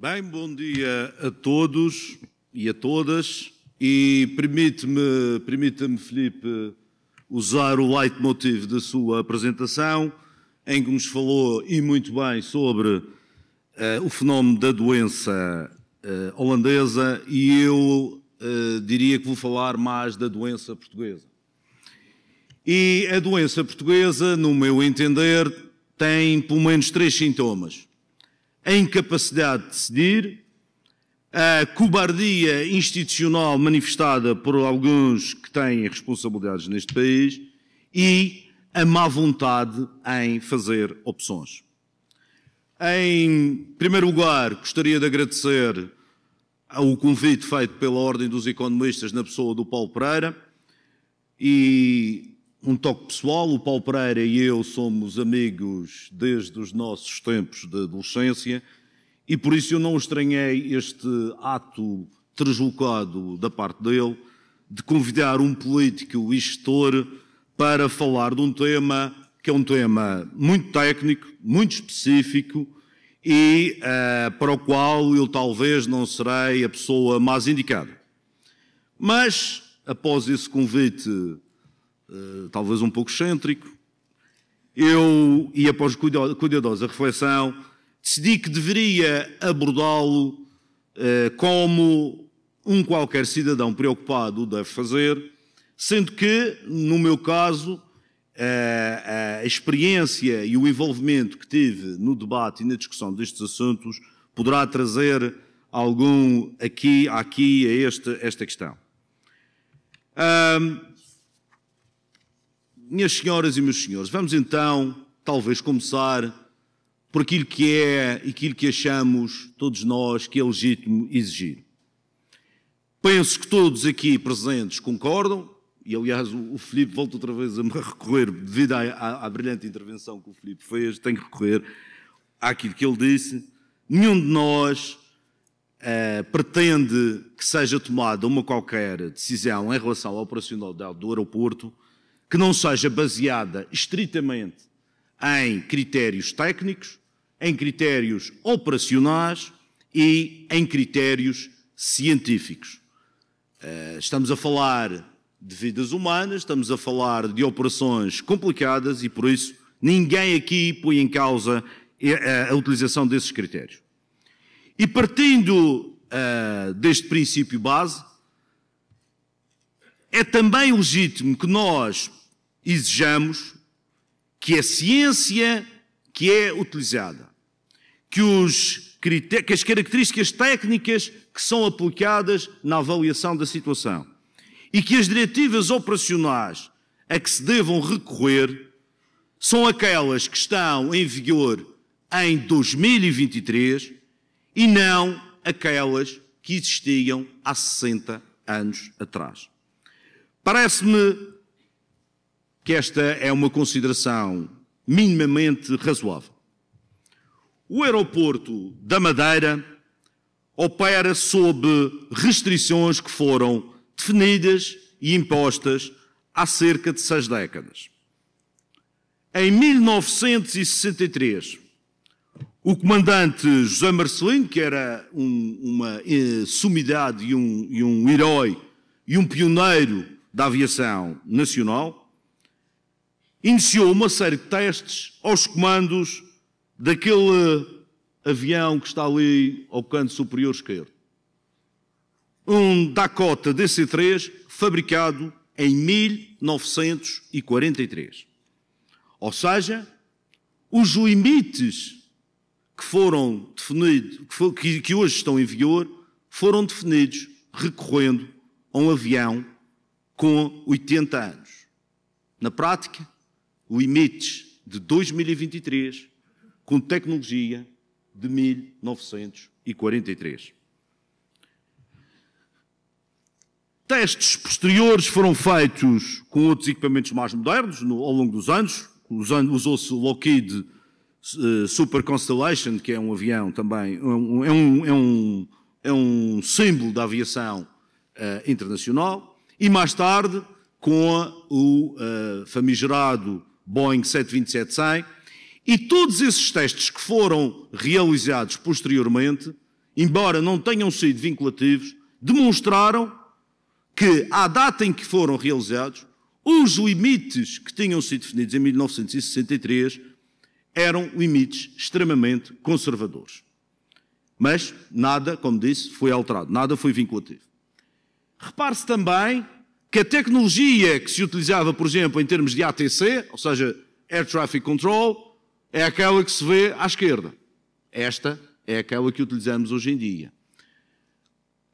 Bem, bom dia a todos e a todas. E permite-me, permita-me, Felipe, usar o leitmotiv da sua apresentação, em que nos falou e muito bem sobre uh, o fenómeno da doença uh, holandesa, e eu uh, diria que vou falar mais da doença portuguesa. E a doença portuguesa, no meu entender, tem pelo menos três sintomas a incapacidade de decidir, a cobardia institucional manifestada por alguns que têm responsabilidades neste país e a má vontade em fazer opções. Em primeiro lugar, gostaria de agradecer o convite feito pela Ordem dos Economistas na pessoa do Paulo Pereira e um toque pessoal. O Paulo Pereira e eu somos amigos desde os nossos tempos de adolescência e por isso eu não estranhei este ato deslocado da parte dele de convidar um político e gestor para falar de um tema que é um tema muito técnico, muito específico e uh, para o qual eu talvez não serei a pessoa mais indicada. Mas, após esse convite eh, talvez um pouco excêntrico. Eu, e após cuidadosa reflexão, decidi que deveria abordá-lo eh, como um qualquer cidadão preocupado deve fazer, sendo que, no meu caso, eh, a, experiência e o envolvimento que tive no debate e na discussão destes assuntos poderá trazer algum aqui, aqui a este, esta questão. Um, minhas senhoras e meus senhores, vamos então, talvez, começar por aquilo que é e aquilo que achamos, todos nós, que é legítimo exigir. Penso que todos aqui presentes concordam, e aliás o, Felipe Filipe volta outra vez a me recorrer, devido à, à, à brilhante intervenção que o Filipe fez, tenho que recorrer àquilo que ele disse. Nenhum de nós Uh, pretende que seja tomada uma qualquer decisão em relação ao operacional do aeroporto que não seja baseada estritamente em critérios técnicos, em critérios operacionais e em critérios científicos. Eh, estamos a falar de vidas humanas, estamos a falar de operações complicadas e, por isso, ninguém aqui põe em causa eh, eh, a utilização desses critérios. E partindo deste princípio base, é também legítimo que nós exijamos que a ciência que é utilizada, que, os, que as características técnicas que são aplicadas na avaliação da situação e que as diretivas operacionais a que se devam recorrer são aquelas que estão em vigor em 2023 e não aquelas que existiam há 60 anos atrás. Parece-me que esta é uma consideração minimamente razoável. O aeroporto da Madeira opera sob restrições que foram definidas e impostas há cerca de seis décadas. Em 1963, o comandante José Marcelino, que era um, uma eh, sumidade e um, e um herói e um pioneiro da Aviação Nacional, iniciou uma série de testes aos comandos daquele avião que está ali ao canto superior esquerdo. Um Dakota DC-3 fabricado em 1943. Ou seja, os limites que foram definidos, que, que hoje estão em vigor, foram definidos recorrendo a um avião com 80 anos. Na prática, limites de 2023 com tecnologia de 1943. Testes posteriores foram feitos com outros equipamentos mais modernos no, ao longo dos anos. Usou-se o Lockheed uh, Super Constellation, que é um avião também, é um, é um, é um é símbolo da aviação uh, internacional. E mais tarde, com o uh, famigerado Boeing 727-100, e todos esses testes que foram realizados posteriormente, embora não tenham sido vinculativos, demonstraram que, à data em que foram realizados, os limites que tinham sido definidos em 1963 eram limites extremamente conservadores. Mas nada, como disse, foi alterado, nada foi vinculativo. Repare-se também que a tecnologia que se utilizava, por exemplo, em termos de ATC, ou seja, Air Traffic Control, é aquela que se vê à esquerda. Esta é aquela que utilizamos hoje em dia.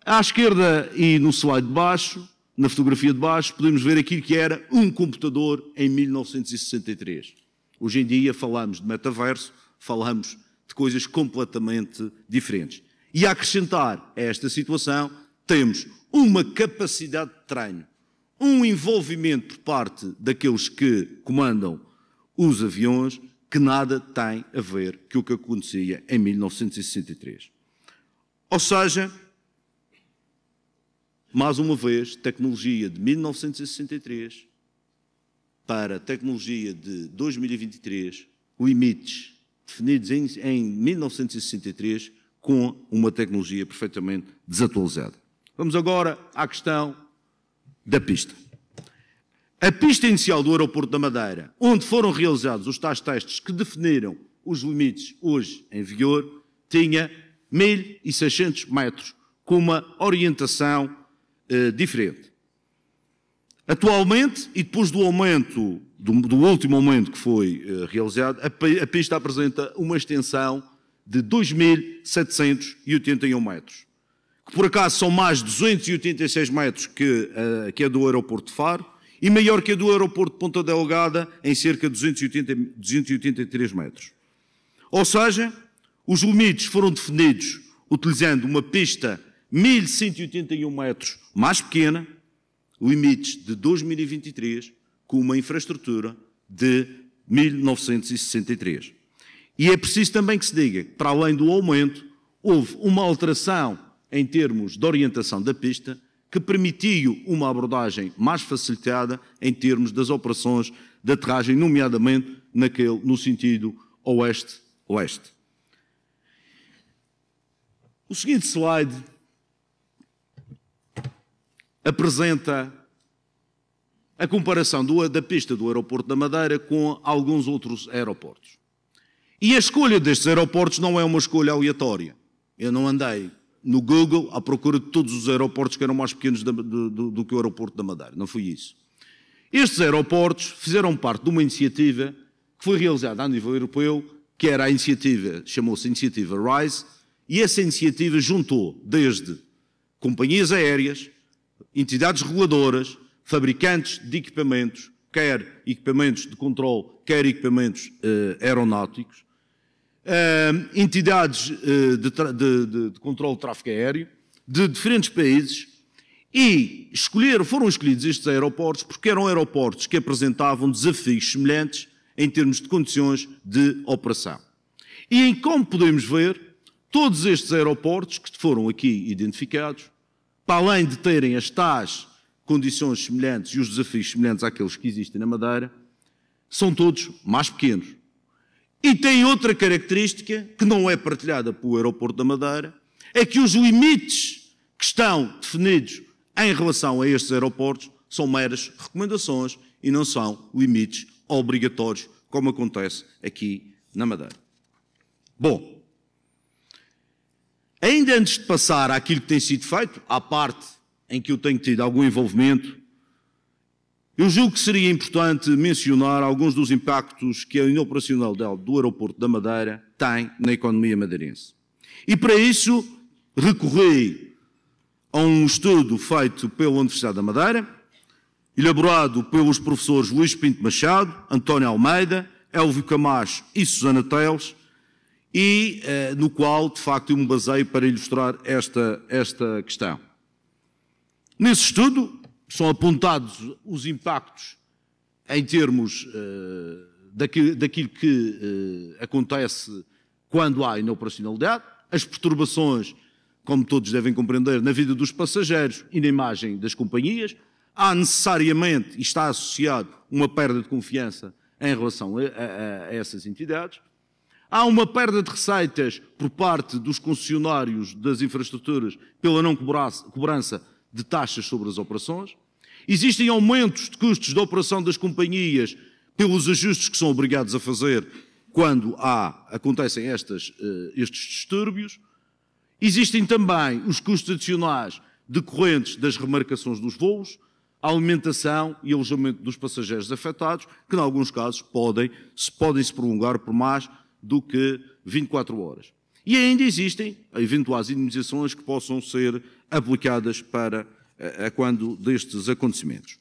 À esquerda e no slide de baixo, na fotografia de baixo, podemos ver aquilo que era um computador em 1963. Hoje em dia falamos de metaverso, falamos de coisas completamente diferentes. E a acrescentar a esta situação, temos uma capacidade de treino, um envolvimento por parte daqueles que comandam os aviões que nada tem a ver com o que acontecia em 1963. Ou seja, mais uma vez, tecnologia de 1963 para tecnologia de 2023, limites definidos em, em 1963 com uma tecnologia perfeitamente desatualizada. Vamos agora à questão da pista. A pista inicial do aeroporto da Madeira, onde foram realizados os tais testes que definiram os limites hoje em vigor, tinha 1.600 metros, com uma orientação eh, diferente. Atualmente, e depois do aumento, do, do último aumento que foi eh, realizado, a, a pista apresenta uma extensão de 2.781 metros que por acaso são mais 286 metros que, uh, que a do aeroporto de Faro, e maior que a do aeroporto de Ponta Delgada, em cerca de 280, 283 metros. Ou seja, os limites foram definidos utilizando uma pista 1181 metros mais pequena, limites de 2023, com uma infraestrutura de 1963. E é preciso também que se diga que, para além do aumento, houve uma alteração em termos de orientação da pista, que permitiu uma abordagem mais facilitada em termos das operações de aterragem, nomeadamente naquele, no sentido oeste-oeste. O seguinte slide apresenta a comparação do, da pista do aeroporto da Madeira com alguns outros aeroportos. E a escolha destes aeroportos não é uma escolha aleatória. Eu não andei no Google à procura de todos os aeroportos que eram mais pequenos do, do, do que o aeroporto da Madeira. Não foi isso. Estes aeroportos fizeram parte de uma iniciativa que foi realizada a nível europeu, que era a iniciativa, chamou-se Iniciativa RISE, e essa iniciativa juntou desde companhias aéreas, entidades reguladoras, fabricantes de equipamentos, quer equipamentos de controle, quer equipamentos eh, aeronáuticos, uh, entidades uh, de, de, de, de, controle de tráfego aéreo de diferentes países e escolheram, foram escolhidos estes aeroportos porque eram aeroportos que apresentavam desafios semelhantes em termos de condições de operação. E em como podemos ver, todos estes aeroportos que foram aqui identificados, para além de terem as tais condições semelhantes e os desafios semelhantes àqueles que existem na Madeira, são todos mais pequenos. E tem outra característica, que não é partilhada pelo Aeroporto da Madeira, é que os limites que estão definidos em relação a estes aeroportos são meras recomendações e não são limites obrigatórios, como acontece aqui na Madeira. Bom, ainda antes de passar àquilo que tem sido feito, à parte em que eu tenho tido algum envolvimento eu julgo que seria importante mencionar alguns dos impactos que a inoperacional do aeroporto da Madeira tem na economia madeirense. E para isso recorri a um estudo feito pela Universidade da Madeira, elaborado pelos professores Luís Pinto Machado, António Almeida, Elvio Camacho e Susana Teles, e eh, no qual, de facto, eu me baseio para ilustrar esta, esta questão. Nesse estudo, são apontados os impactos em termos eh, daquilo, que eh, acontece quando há inoperacionalidade, as perturbações, como todos devem compreender, na vida dos passageiros e na imagem das companhias. Há necessariamente, e está associado, uma perda de confiança em relação a, a, a essas entidades. Há uma perda de receitas por parte dos concessionários das infraestruturas pela não cobrança de taxas sobre as operações. Existem aumentos de custos da operação das companhias pelos ajustes que são obrigados a fazer quando há, acontecem estas, eh, estes distúrbios. Existem também os custos adicionais decorrentes das remarcações dos voos, a alimentação e alojamento dos passageiros afetados, que em alguns casos podem se, podem se prolongar por mais do que 24 horas. E ainda existem eventuais indemnizações que possam ser aplicadas para a, quando destes acontecimentos.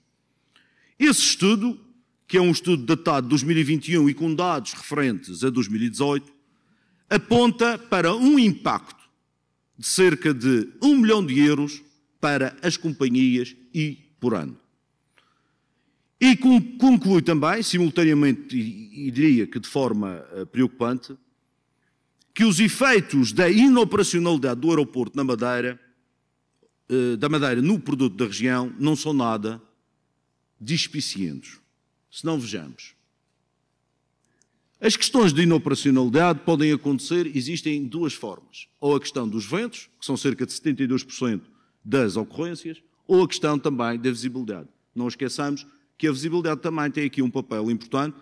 Esse estudo, que é um estudo datado de 2021 e com dados referentes a 2018, aponta para um impacto de cerca de 1 milhão de euros para as companhias e por ano. E conclui também, simultaneamente, e diria que de forma eh, preocupante, que os efeitos da inoperacionalidade do aeroporto na Madeira eh, da madeira no produto da região não são nada despicientes. Se não vejamos. As questões de inoperacionalidade podem acontecer, existem duas formas. Ou a questão dos ventos, que são cerca de 72% das ocorrências, ou a questão também da visibilidade. Não esqueçamos que a visibilidade também tem aqui um papel importante.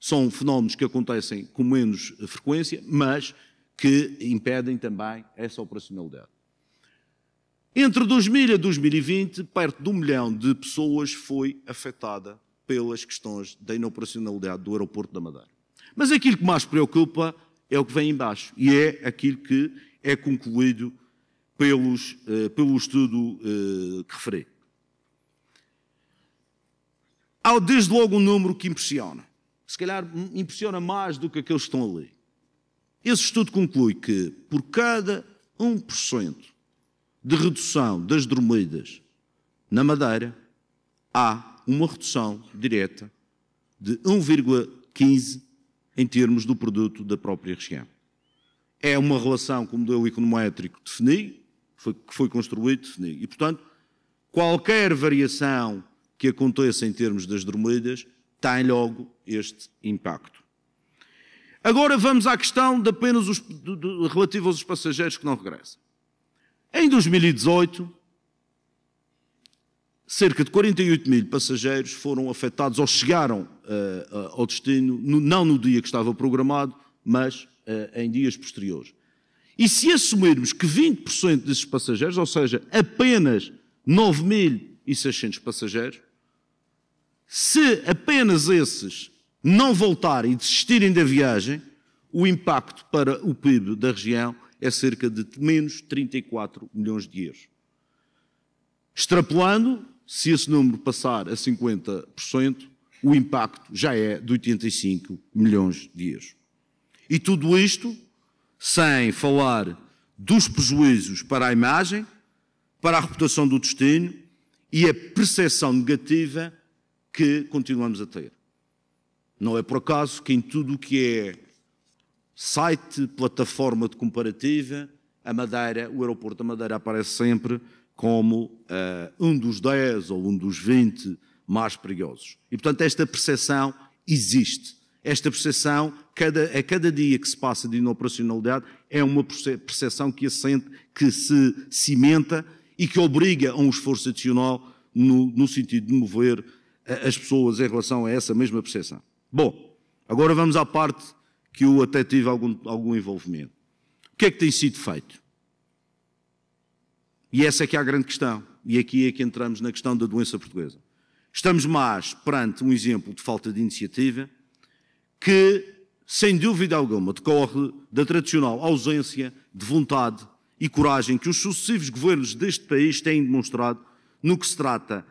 São fenómenos que acontecem com menos frequência, mas que impedem também essa operacionalidade. Entre 2000 e 2020, perto de um milhão de pessoas foi afetada pelas questões da inoperacionalidade do aeroporto da Madeira. Mas aquilo que mais preocupa é o que vem embaixo e é aquilo que é concluído pelos, eh, pelo estudo eh, que referi. Há desde logo um número que impressiona. Se calhar impressiona mais do que aqueles que estão ali. Esse estudo conclui que por cada 1% de redução das dormidas na Madeira, há uma redução direta de 1,15 em termos do produto da própria região. É uma relação com o modelo econométrico definido, foi, que foi construído, E, portanto, qualquer variação que aconteça em termos das dormidas tem logo este impacto. Agora vamos à questão de apenas os, de, de, relativa aos passageiros que não regressam. Em 2018, cerca de 48 mil passageiros foram afetados ou chegaram uh, ao destino, no, não no dia que estava programado, mas uh, em dias posteriores. E se assumirmos que 20% desses passageiros, ou seja, apenas 9.600 passageiros, se apenas esses não voltarem e desistirem da viagem, o impacto para o PIB da região é cerca de menos 34 milhões de euros. Extrapolando, se esse número passar a 50%, o impacto já é de 85 milhões de euros. E tudo isto sem falar dos prejuízos para a imagem, para a reputação do destino e a percepção negativa que continuamos a ter. Não é por acaso que em tudo o que é site, plataforma de comparativa, a Madeira, o aeroporto da Madeira aparece sempre como uh, um dos 10 ou um dos 20 mais perigosos. E, portanto, esta percepção existe. Esta percepção, cada, a cada dia que se passa de inoperacionalidade, é uma percepção que, assente, que se cimenta e que obriga a um esforço adicional no, no sentido de mover eh, as pessoas em relação a essa mesma percepção. Bom, agora vamos à parte que eu até tive algum, algum envolvimento. O que é que tem sido feito? E essa é que é a grande questão. E aqui é que entramos na questão da doença portuguesa. Estamos mais perante um exemplo de falta de iniciativa que, sem dúvida alguma, decorre da tradicional ausência de vontade e coragem que os sucessivos governos deste país têm demonstrado no que se trata,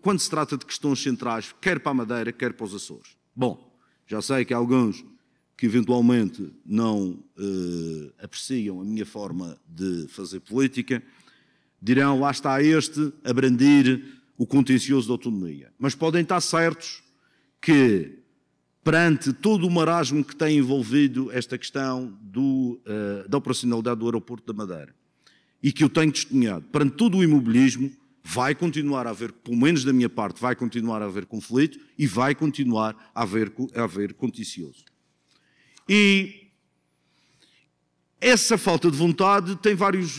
quando se trata de questões centrais, quer para a Madeira, quer para os Açores. Bom, já sei que há alguns que eventualmente não eh, apreciam a minha forma de fazer política, dirão lá está este a brandir o contencioso da autonomia. Mas podem estar certos que, perante todo o marasmo que tem envolvido esta questão do, eh, da operacionalidade do aeroporto da Madeira, e que eu tenho testemunhado, perante todo o imobilismo, vai continuar a haver, pelo menos da minha parte, vai continuar a haver conflito e vai continuar a haver, a haver contencioso. E essa falta de vontade tem vários,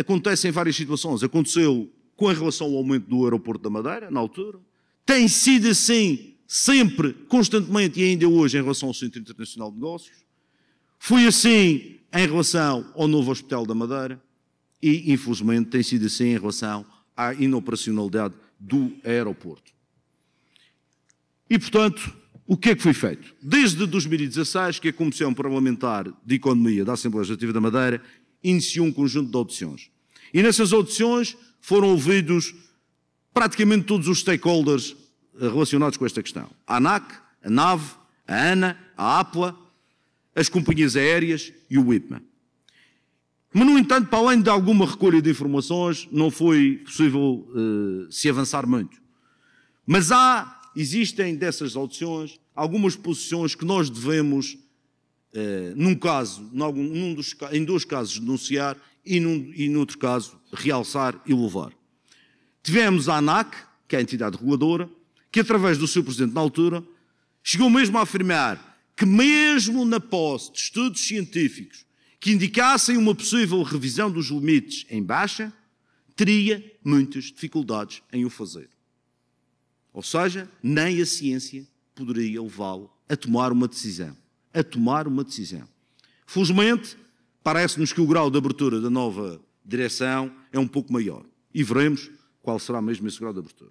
acontece em várias situações. Aconteceu com relação ao aumento do aeroporto da Madeira, na altura. Tem sido assim sempre, constantemente e ainda hoje em relação ao Centro Internacional de Negócios. Foi assim em relação ao novo Hospital da Madeira e, infelizmente, tem sido assim em relação à inoperacionalidade do aeroporto. E, portanto, o que é que foi feito? Desde 2016 que a é Comissão é Parlamentar de Economia da Assembleia Legislativa da Madeira iniciou um conjunto de audições. E nessas audições foram ouvidos praticamente todos os stakeholders eh, relacionados com esta questão. A ANAC, a NAV, a ANA, a APLA, as companhias aéreas e o IPMA. Mas, no entanto, para além de alguma recolha de informações, não foi possível uh, se avançar muito. Mas há, existem dessas audições, algumas posições que nós devemos, uh, num caso, num, num dos, em dois casos, denunciar e, num, e, no outro caso, realçar e louvar. Tivemos a ANAC, que é a entidade reguladora, que, através do seu presidente na altura, chegou mesmo a afirmar que, mesmo na posse de estudos científicos que indicassem uma possível revisão dos limites em baixa, teria muitas dificuldades em o fazer. Ou seja, nem a ciência poderia levá-lo a tomar uma decisão. A tomar uma decisão. Felizmente, parece-nos que o grau de abertura da nova direção é um pouco maior. E veremos qual será mesmo esse grau de abertura.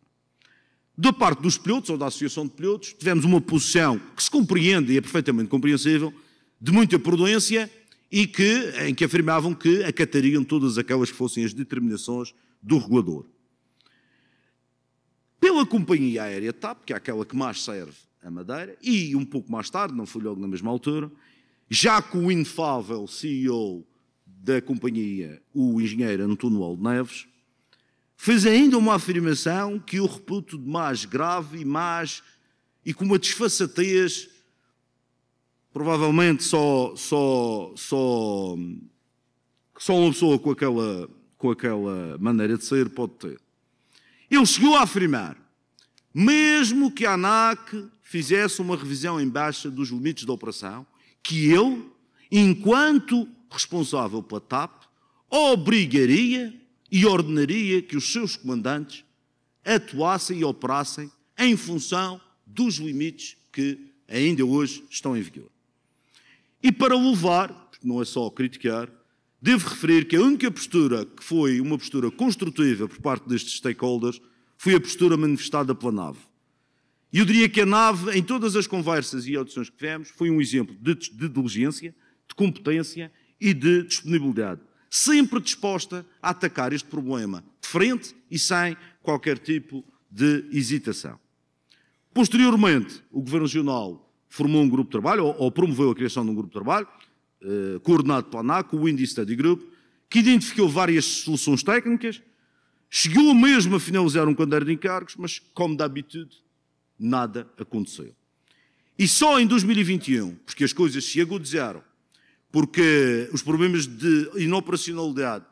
Da parte dos pilotos, ou da Associação de Pilotos, tivemos uma posição que se compreende e é perfeitamente compreensível, de muita prudência e que, em que afirmavam que acatariam todas aquelas que fossem as determinações do regulador. Pela companhia aérea TAP, que é aquela que mais serve a Madeira, e um pouco mais tarde, não foi logo na mesma altura, já com o infável CEO da companhia, o engenheiro António Aldo Neves, fez ainda uma afirmação que eu reputo de mais grave e mais e com uma desfaçatez provavelmente só, só, só, só uma pessoa com aquela, com aquela maneira de ser pode ter. Ele chegou a afirmar, mesmo que a ANAC fizesse uma revisão em baixa dos limites da operação, que eu, enquanto responsável pela TAP, obrigaria e ordenaria que os seus comandantes atuassem e operassem em função dos limites que ainda hoje estão em vigor. E para louvar, não é só criticar, devo referir que a única postura que foi uma postura construtiva por parte destes stakeholders foi a postura manifestada pela nave. E eu diria que a nave, em todas as conversas e audições que tivemos, foi um exemplo de, de diligência, de competência e de disponibilidade. Sempre disposta a atacar este problema de frente e sem qualquer tipo de hesitação. Posteriormente, o Governo Regional formou um grupo de trabalho, ou, ou promoveu a criação de um grupo de trabalho, eh, coordenado pela ANAC, o Indy Study Group, que identificou várias soluções técnicas, chegou mesmo a finalizar um caderno de encargos, mas, como de habitude, nada aconteceu. E só em 2021, porque as coisas se agudizaram, porque os problemas de inoperacionalidade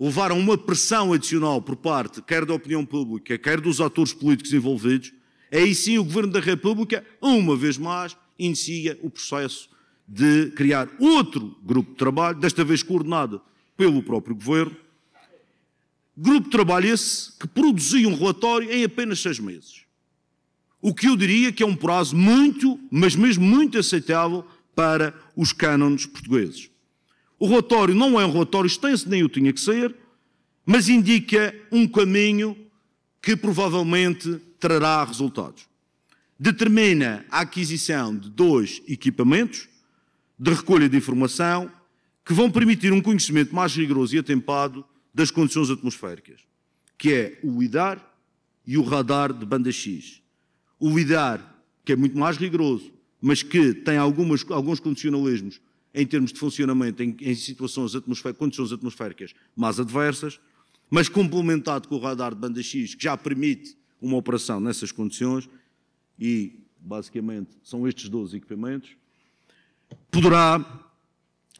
levaram uma pressão adicional por parte quer da opinião pública, quer dos atores políticos envolvidos, Aí sim o Governo da República, uma vez mais, inicia o processo de criar outro grupo de trabalho, desta vez coordenado pelo próprio Governo. Grupo de trabalho esse que produziu um relatório em apenas seis meses. O que eu diria que é um prazo muito, mas mesmo muito aceitável para os cânones portugueses. O relatório não é um relatório extenso, nem o tinha que ser, mas indica um caminho que provavelmente trará resultados. Determina a aquisição de dois equipamentos de recolha de informação que vão permitir um conhecimento mais rigoroso e atempado das condições atmosféricas, que é o IDAR e o radar de banda X. O IDAR, que é muito mais rigoroso, mas que tem algumas, alguns condicionalismos em termos de funcionamento em, em situações condições atmosféricas mais adversas, mas complementado com o radar de banda X, que já permite uma operação nessas condições e, basicamente, são estes 12 equipamentos, poderá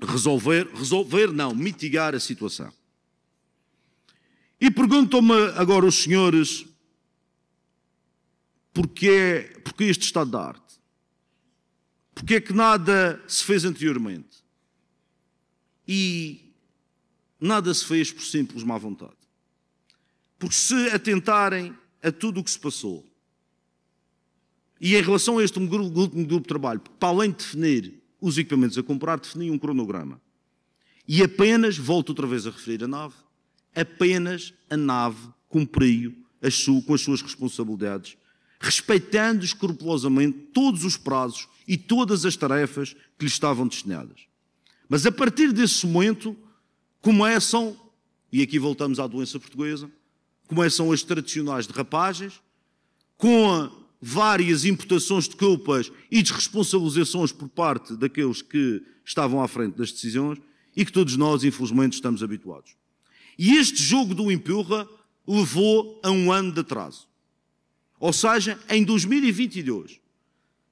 resolver, resolver não, mitigar a situação. E perguntam-me agora os senhores porquê, porquê este estado da arte? Porquê é que nada se fez anteriormente? E nada se fez por simples má vontade. Porque se atentarem a tudo o que se passou. E em relação a este último grupo de trabalho, para além de definir os equipamentos a comprar, defini um cronograma. E apenas, volto outra vez a referir a nave, apenas a nave cumpriu a sua com as suas responsabilidades, respeitando escrupulosamente todos os prazos e todas as tarefas que lhe estavam destinadas. Mas a partir desse momento começam, é, e aqui voltamos à doença portuguesa, começam é as tradicionais derrapagens, com várias imputações de culpas e desresponsabilizações por parte daqueles que estavam à frente das decisões e que todos nós, infelizmente, estamos habituados. E este jogo do empurra levou a um ano de atraso. Ou seja, em 2022,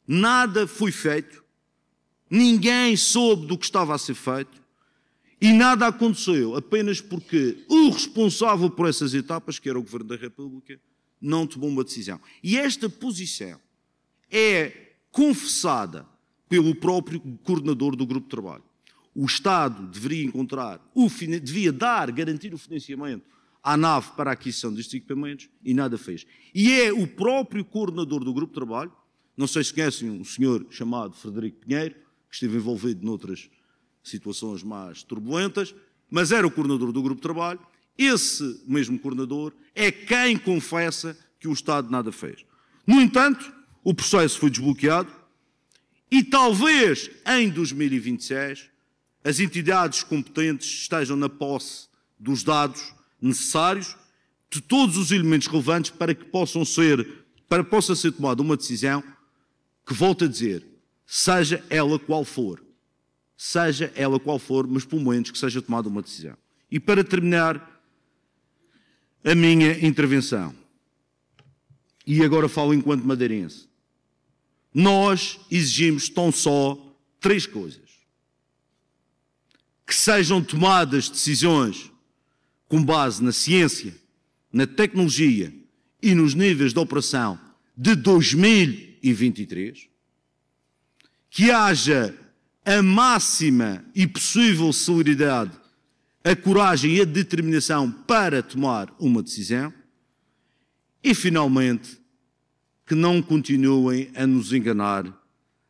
nada foi feito, ninguém soube do que estava a ser feito, e nada aconteceu, apenas porque o responsável por essas etapas, que era o Governo da República, não tomou uma decisão. E esta posição é confessada pelo próprio coordenador do grupo de trabalho. O Estado deveria encontrar, o, devia dar, garantir o financiamento à nave para a aquisição destes equipamentos e nada fez. E é o próprio coordenador do grupo de trabalho, não sei se conhecem um senhor chamado Frederico Pinheiro, que esteve envolvido noutras situações mais turbulentas, mas era o coordenador do grupo de trabalho. Esse mesmo coordenador é quem confessa que o Estado nada fez. No entanto, o processo foi desbloqueado e talvez em 2026 as entidades competentes estejam na posse dos dados necessários de todos os elementos relevantes para que possam ser, para possa ser tomada uma decisão que, volto a dizer, seja ela qual for, seja ela qual for, mas pelo menos que seja tomada uma decisão. E para terminar a minha intervenção, e agora falo enquanto madeirense, nós exigimos tão só três coisas: que sejam tomadas decisões com base na ciência, na tecnologia e nos níveis de operação de 2023, que haja a máxima e possível celeridade, a coragem e a determinação para tomar uma decisão. E, finalmente, que não continuem a nos enganar,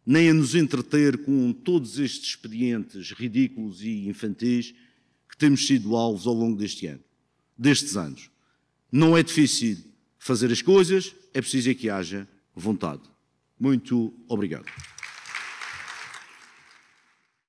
nem a nos entreter com todos estes expedientes ridículos e infantis que temos sido alvos ao longo deste ano, destes anos. Não é difícil fazer as coisas, é preciso é que haja vontade. Muito obrigado.